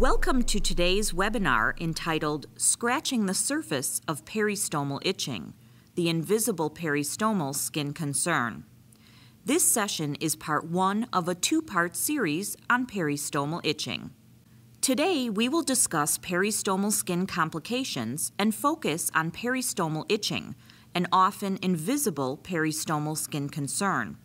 Welcome to today's webinar entitled Scratching the Surface of Peristomal Itching, the Invisible Peristomal Skin Concern. This session is part one of a two-part series on peristomal itching. Today, we will discuss peristomal skin complications and focus on peristomal itching, an often invisible peristomal skin concern.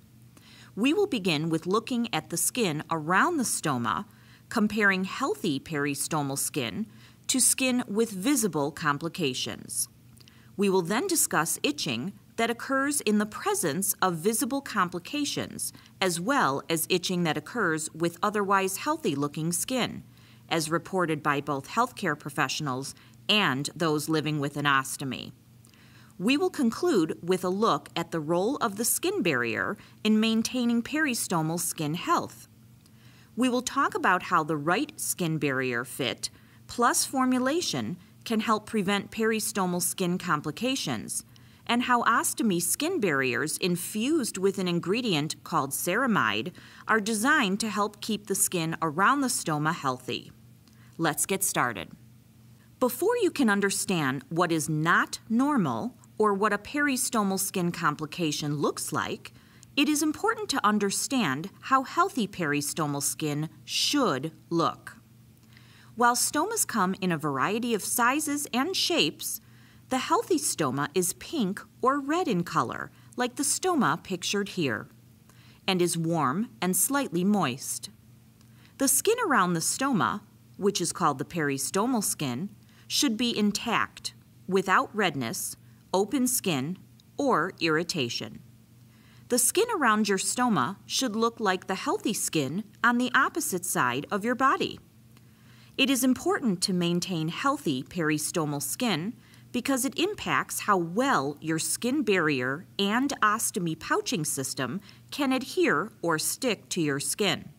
We will begin with looking at the skin around the stoma comparing healthy peristomal skin to skin with visible complications. We will then discuss itching that occurs in the presence of visible complications, as well as itching that occurs with otherwise healthy looking skin, as reported by both healthcare professionals and those living with an ostomy. We will conclude with a look at the role of the skin barrier in maintaining peristomal skin health. We will talk about how the right skin barrier fit plus formulation can help prevent peristomal skin complications, and how ostomy skin barriers infused with an ingredient called ceramide are designed to help keep the skin around the stoma healthy. Let's get started. Before you can understand what is not normal or what a peristomal skin complication looks like, it is important to understand how healthy peristomal skin should look. While stomas come in a variety of sizes and shapes, the healthy stoma is pink or red in color, like the stoma pictured here, and is warm and slightly moist. The skin around the stoma, which is called the peristomal skin, should be intact, without redness, open skin, or irritation. The skin around your stoma should look like the healthy skin on the opposite side of your body. It is important to maintain healthy peristomal skin because it impacts how well your skin barrier and ostomy pouching system can adhere or stick to your skin.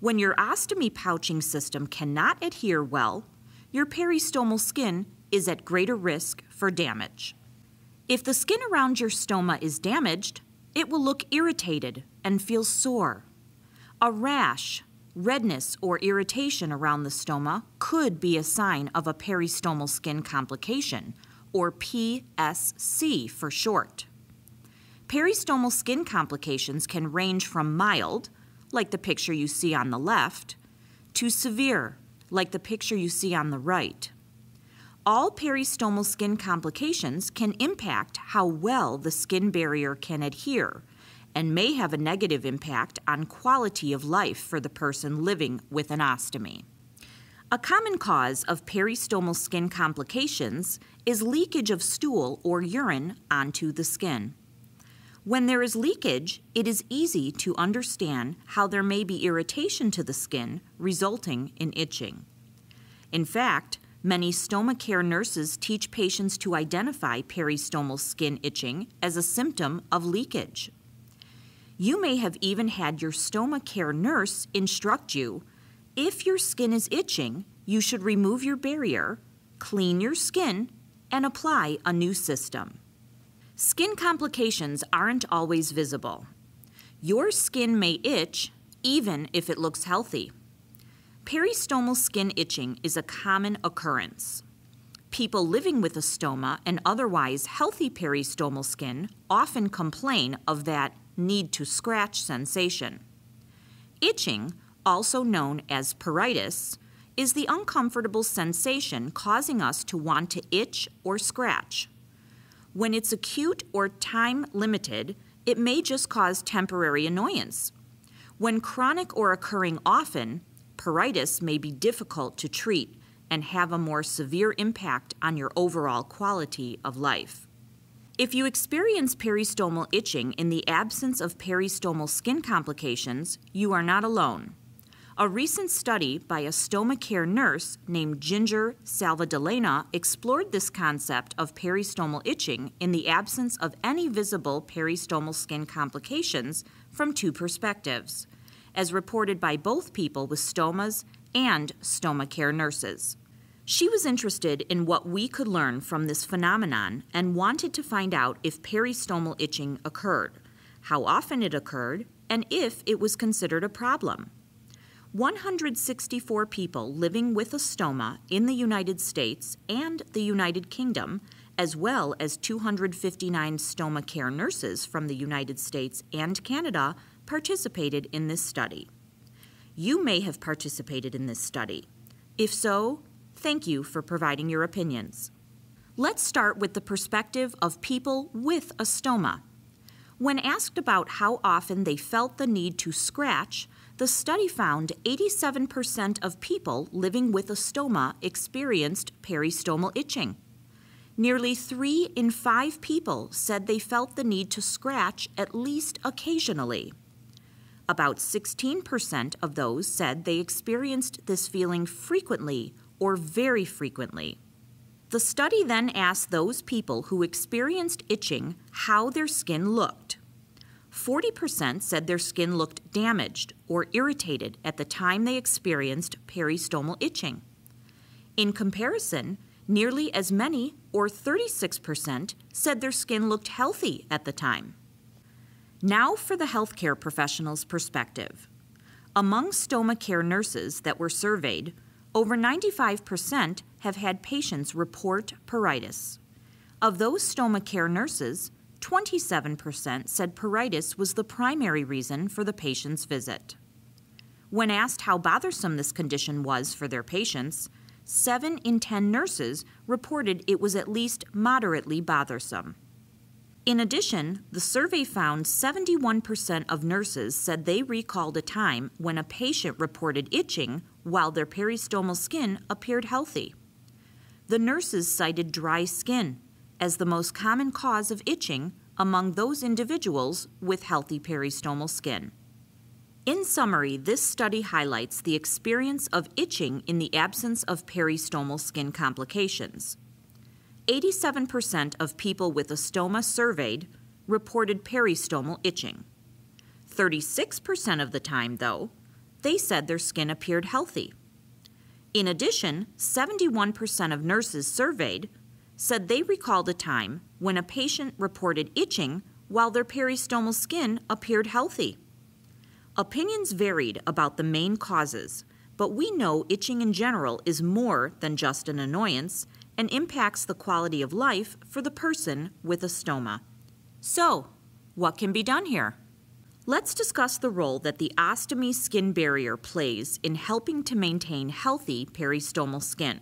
When your ostomy pouching system cannot adhere well, your peristomal skin is at greater risk for damage. If the skin around your stoma is damaged, it will look irritated and feel sore. A rash, redness, or irritation around the stoma could be a sign of a peristomal skin complication, or PSC for short. Peristomal skin complications can range from mild, like the picture you see on the left, to severe, like the picture you see on the right all peristomal skin complications can impact how well the skin barrier can adhere and may have a negative impact on quality of life for the person living with an ostomy. A common cause of peristomal skin complications is leakage of stool or urine onto the skin. When there is leakage, it is easy to understand how there may be irritation to the skin resulting in itching. In fact, Many stoma care nurses teach patients to identify peristomal skin itching as a symptom of leakage. You may have even had your stoma care nurse instruct you if your skin is itching, you should remove your barrier, clean your skin, and apply a new system. Skin complications aren't always visible. Your skin may itch even if it looks healthy. Peristomal skin itching is a common occurrence. People living with a stoma and otherwise healthy peristomal skin often complain of that need to scratch sensation. Itching, also known as pruritus, is the uncomfortable sensation causing us to want to itch or scratch. When it's acute or time limited, it may just cause temporary annoyance. When chronic or occurring often, Pruritus may be difficult to treat and have a more severe impact on your overall quality of life. If you experience peristomal itching in the absence of peristomal skin complications, you are not alone. A recent study by a stomacare nurse named Ginger Salvadalena explored this concept of peristomal itching in the absence of any visible peristomal skin complications from two perspectives as reported by both people with stomas and stoma care nurses. She was interested in what we could learn from this phenomenon and wanted to find out if peristomal itching occurred, how often it occurred, and if it was considered a problem. 164 people living with a stoma in the United States and the United Kingdom, as well as 259 stoma care nurses from the United States and Canada, participated in this study. You may have participated in this study. If so, thank you for providing your opinions. Let's start with the perspective of people with a stoma. When asked about how often they felt the need to scratch, the study found 87% of people living with a stoma experienced peristomal itching. Nearly three in five people said they felt the need to scratch at least occasionally. About 16% of those said they experienced this feeling frequently or very frequently. The study then asked those people who experienced itching how their skin looked. 40% said their skin looked damaged or irritated at the time they experienced peristomal itching. In comparison, nearly as many, or 36%, said their skin looked healthy at the time. Now for the healthcare professional's perspective. Among stoma care nurses that were surveyed, over 95% have had patients report pruritus. Of those stoma care nurses, 27% said pruritus was the primary reason for the patient's visit. When asked how bothersome this condition was for their patients, 7 in 10 nurses reported it was at least moderately bothersome. In addition, the survey found 71% of nurses said they recalled a time when a patient reported itching while their peristomal skin appeared healthy. The nurses cited dry skin as the most common cause of itching among those individuals with healthy peristomal skin. In summary, this study highlights the experience of itching in the absence of peristomal skin complications. 87% of people with a stoma surveyed reported peristomal itching. 36% of the time, though, they said their skin appeared healthy. In addition, 71% of nurses surveyed said they recalled a time when a patient reported itching while their peristomal skin appeared healthy. Opinions varied about the main causes, but we know itching in general is more than just an annoyance and impacts the quality of life for the person with a stoma. So, what can be done here? Let's discuss the role that the ostomy skin barrier plays in helping to maintain healthy peristomal skin.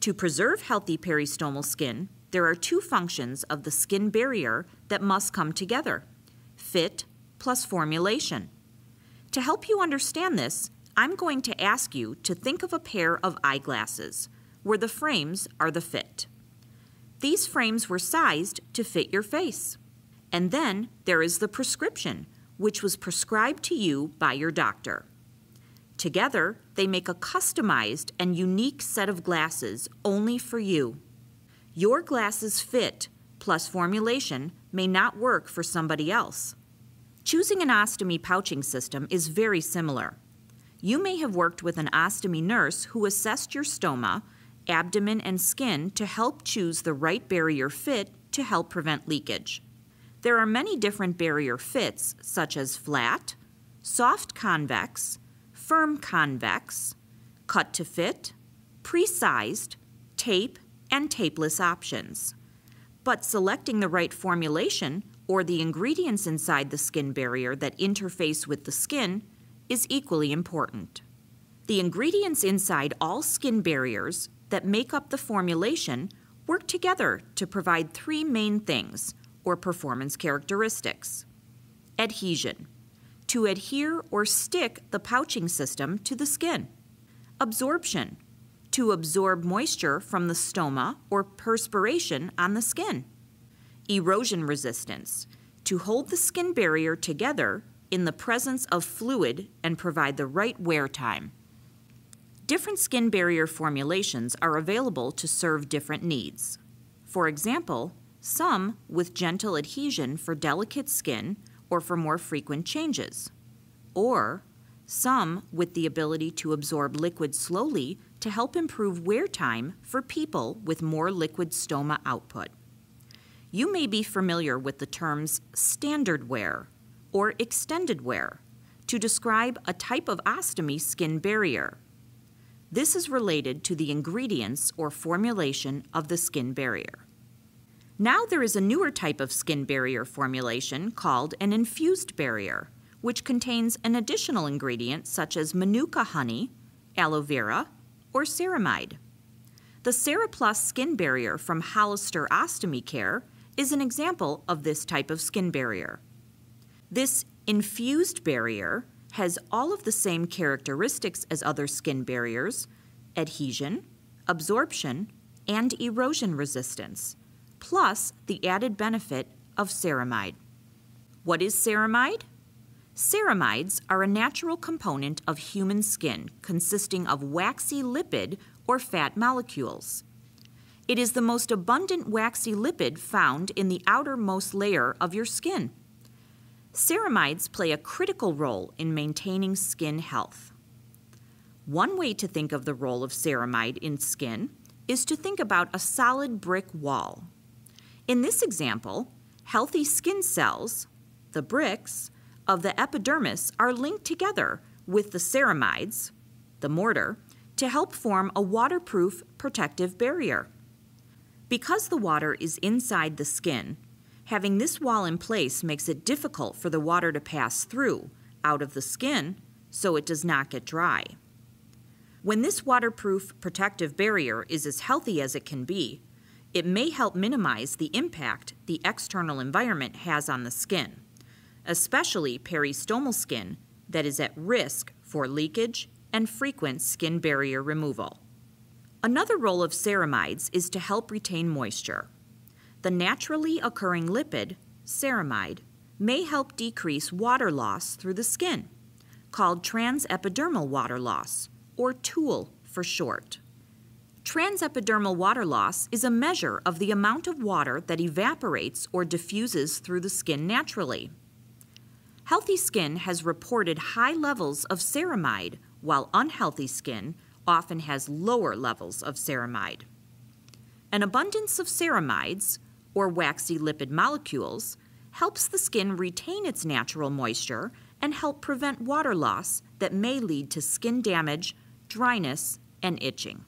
To preserve healthy peristomal skin, there are two functions of the skin barrier that must come together fit plus formulation. To help you understand this, I'm going to ask you to think of a pair of eyeglasses where the frames are the fit. These frames were sized to fit your face. And then there is the prescription, which was prescribed to you by your doctor. Together, they make a customized and unique set of glasses only for you. Your glasses fit plus formulation may not work for somebody else. Choosing an ostomy pouching system is very similar. You may have worked with an ostomy nurse who assessed your stoma abdomen, and skin to help choose the right barrier fit to help prevent leakage. There are many different barrier fits, such as flat, soft convex, firm convex, cut to fit, pre-sized, tape, and tapeless options. But selecting the right formulation or the ingredients inside the skin barrier that interface with the skin is equally important. The ingredients inside all skin barriers that make up the formulation work together to provide three main things, or performance characteristics. Adhesion to adhere or stick the pouching system to the skin. Absorption to absorb moisture from the stoma or perspiration on the skin. Erosion resistance to hold the skin barrier together in the presence of fluid and provide the right wear time. Different skin barrier formulations are available to serve different needs. For example, some with gentle adhesion for delicate skin or for more frequent changes, or some with the ability to absorb liquid slowly to help improve wear time for people with more liquid stoma output. You may be familiar with the terms standard wear or extended wear to describe a type of ostomy skin barrier. This is related to the ingredients or formulation of the skin barrier. Now there is a newer type of skin barrier formulation called an infused barrier, which contains an additional ingredient such as manuka honey, aloe vera, or ceramide. The Ceraplus skin barrier from Hollister Ostomy Care is an example of this type of skin barrier. This infused barrier has all of the same characteristics as other skin barriers adhesion, absorption, and erosion resistance, plus the added benefit of ceramide. What is ceramide? Ceramides are a natural component of human skin consisting of waxy lipid or fat molecules. It is the most abundant waxy lipid found in the outermost layer of your skin. Ceramides play a critical role in maintaining skin health. One way to think of the role of ceramide in skin is to think about a solid brick wall. In this example, healthy skin cells, the bricks, of the epidermis are linked together with the ceramides, the mortar, to help form a waterproof protective barrier. Because the water is inside the skin, Having this wall in place makes it difficult for the water to pass through, out of the skin, so it does not get dry. When this waterproof protective barrier is as healthy as it can be, it may help minimize the impact the external environment has on the skin, especially peristomal skin that is at risk for leakage and frequent skin barrier removal. Another role of ceramides is to help retain moisture. The naturally occurring lipid, ceramide, may help decrease water loss through the skin, called transepidermal water loss, or TOOL for short. Transepidermal water loss is a measure of the amount of water that evaporates or diffuses through the skin naturally. Healthy skin has reported high levels of ceramide, while unhealthy skin often has lower levels of ceramide. An abundance of ceramides, or waxy lipid molecules, helps the skin retain its natural moisture and help prevent water loss that may lead to skin damage, dryness, and itching.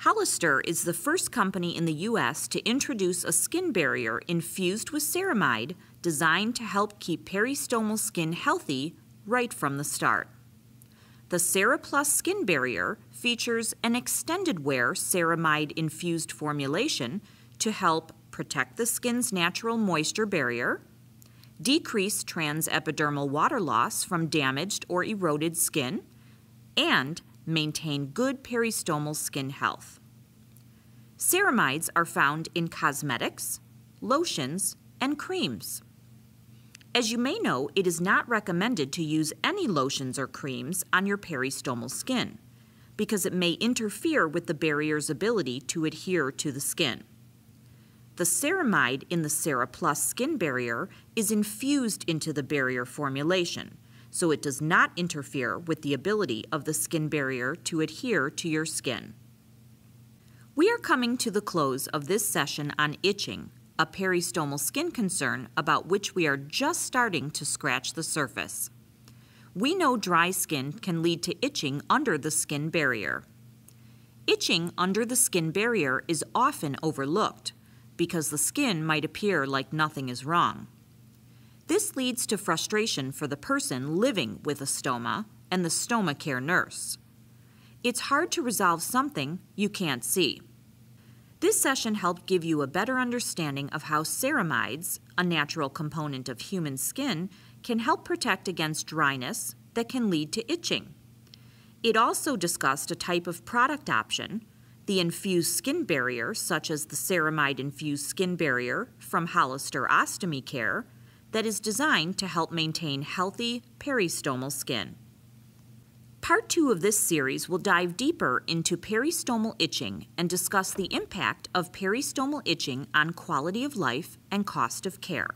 Hollister is the first company in the U.S. to introduce a skin barrier infused with ceramide designed to help keep peristomal skin healthy right from the start. The CeraPlus Skin Barrier features an extended wear ceramide infused formulation to help protect the skin's natural moisture barrier, decrease transepidermal water loss from damaged or eroded skin, and maintain good peristomal skin health. Ceramides are found in cosmetics, lotions, and creams. As you may know, it is not recommended to use any lotions or creams on your peristomal skin because it may interfere with the barrier's ability to adhere to the skin. The ceramide in the Ceraplus skin barrier is infused into the barrier formulation, so it does not interfere with the ability of the skin barrier to adhere to your skin. We are coming to the close of this session on itching, a peristomal skin concern about which we are just starting to scratch the surface. We know dry skin can lead to itching under the skin barrier. Itching under the skin barrier is often overlooked, because the skin might appear like nothing is wrong. This leads to frustration for the person living with a stoma and the stoma care nurse. It's hard to resolve something you can't see. This session helped give you a better understanding of how ceramides, a natural component of human skin, can help protect against dryness that can lead to itching. It also discussed a type of product option the infused skin barrier, such as the ceramide infused skin barrier from Hollister Ostomy Care, that is designed to help maintain healthy peristomal skin. Part two of this series will dive deeper into peristomal itching and discuss the impact of peristomal itching on quality of life and cost of care.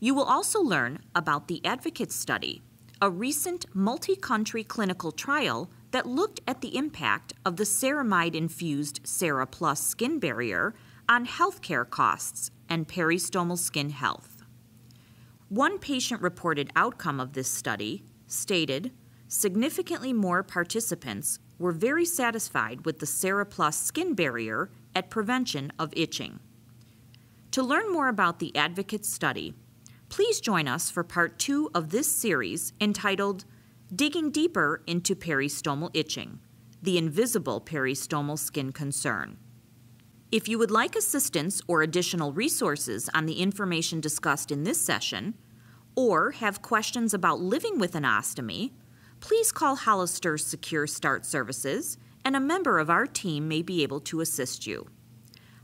You will also learn about the Advocate Study, a recent multi country clinical trial that looked at the impact of the ceramide infused Ceraplus Plus skin barrier on healthcare costs and peristomal skin health. One patient reported outcome of this study stated significantly more participants were very satisfied with the Ceraplus Plus skin barrier at prevention of itching. To learn more about the Advocate study, please join us for part two of this series entitled digging deeper into peristomal itching, the invisible peristomal skin concern. If you would like assistance or additional resources on the information discussed in this session, or have questions about living with an ostomy, please call Hollister's Secure Start Services and a member of our team may be able to assist you.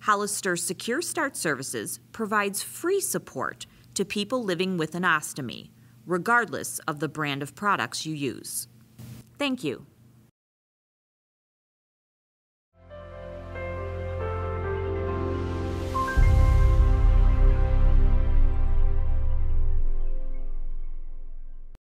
Hollister Secure Start Services provides free support to people living with an ostomy regardless of the brand of products you use. Thank you.